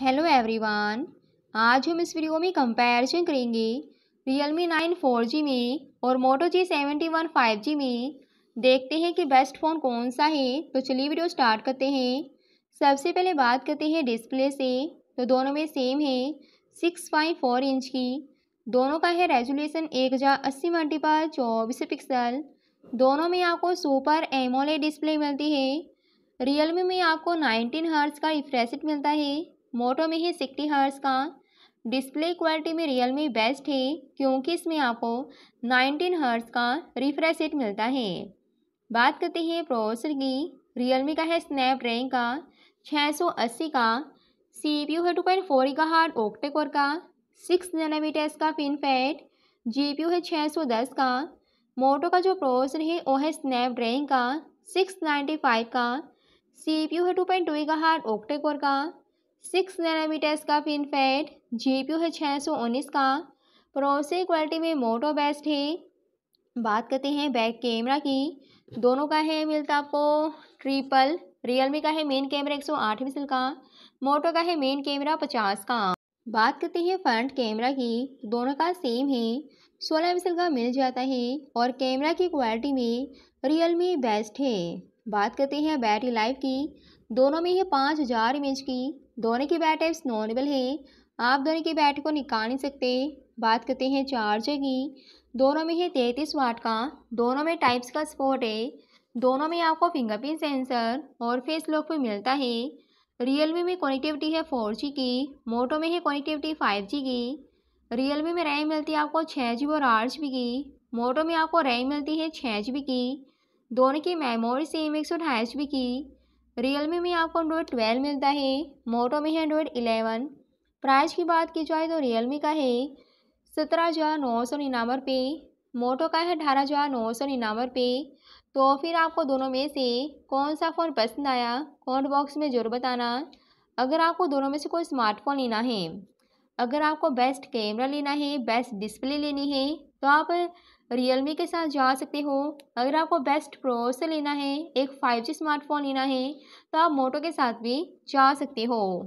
hello everyone आज हम इस वीडियो में कंपैरिजन करेंगे नाइन फोर जी में और Moto G seventy one five G में देखते हैं कि बेस्ट फ़ोन कौन सा है तो चलिए वीडियो स्टार्ट करते हैं सबसे पहले बात करते हैं डिस्प्ले से तो दोनों में सेम है सिक्स पॉइंट फोर इंच की दोनों का है रेजोल्यूशन एक हज़ार अस्सी मल्टीपल चौबीस पिक्सल दोनों में आपको सुपर एमोले डिस्प्ले मिलती है रियलमी में आपको नाइनटीन हर्ट्स का रिफ्रेश मिलता है मोटो में है सिक्सटी हर्स का डिस्प्ले क्वालिटी में रियल मी बेस्ट है क्योंकि इसमें आपको नाइनटीन हर्स का रिफ्रेश रेट मिलता है बात करते हैं प्रोसेसर की रियल मी का है स्नैपड्रैगन का 680 का सी पी यू है टू पॉइंट फोर का हार्ड ओक्टेकोर का सिक्स फैट जी पी यू है 610 का मोटो का जो प्रोसेसर है वो है स्नैपड्रैगन का 695 का सी पी यू है टू पॉइंट टू का हार्ड ओक्टेकोर का सिक्स नैनोमीटर्स का फिनफेट जीपीयू है छः सौ उन्नीस का प्रोसेसर क्वालिटी में मोटो बेस्ट है बात करते हैं बैक कैमरा की दोनों का है मिलता आपको ट्रिपल रियलमी का है मेन कैमरा एक सौ आठ मिसल का मोटो का है मेन कैमरा पचास का बात करते हैं फ्रंट कैमरा की दोनों का सेम है सोलह मिसल का मिल जाता है और कैमरा की क्वालिटी में रियल मी बेस्ट है बात करते हैं बैटरी लाइफ की दोनों में ही पाँच हजार इमेज की दोनों की बैट टाइप्स नॉनेबल है आप दोनों की बैट को निकाल नहीं सकते बात करते हैं चार्जर की दोनों में है तैंतीस वाट का दोनों में टाइप्स का स्पोर्ट है दोनों में आपको फिंगरप्रिंट सेंसर और फेस लॉक भी मिलता है रियलमी में कनेक्टिविटी है फोर जी की मोटो में है कनेक्टिविटी फाइव जी की रियलमी में रैम मिलती है आपको छः जी और आठ जी की मोटो में आपको रैम मिलती है छः जी की दोनों की मेमोरी सेम एक सौ अठाईस जी की रियलमी में आपको एंड्रॉयड ट्वेल्व मिलता है मोटो में है एंड्रॉयड इलेवन प्राइस की बात की जाए तो रियलमी का है सत्रह हज़ार नौ सौ निन्यानवे रुपये मोटो का है अठारह हज़ार नौ सौ निन्यानवे रुपये तो फिर आपको दोनों में से कौन सा फ़ोन पसंद आया कमेंट बॉक्स में ज़रूर बताना अगर आपको दोनों में से कोई स्मार्टफोन लेना है अगर आपको बेस्ट कैमरा लेना है बेस्ट डिस्प्ले लेनी है तो आप रियलमी के साथ जा सकते हो अगर आपको बेस्ट से लेना है एक फाइव जी स्मार्टफोन लेना है तो आप मोटो के साथ भी जा सकते हो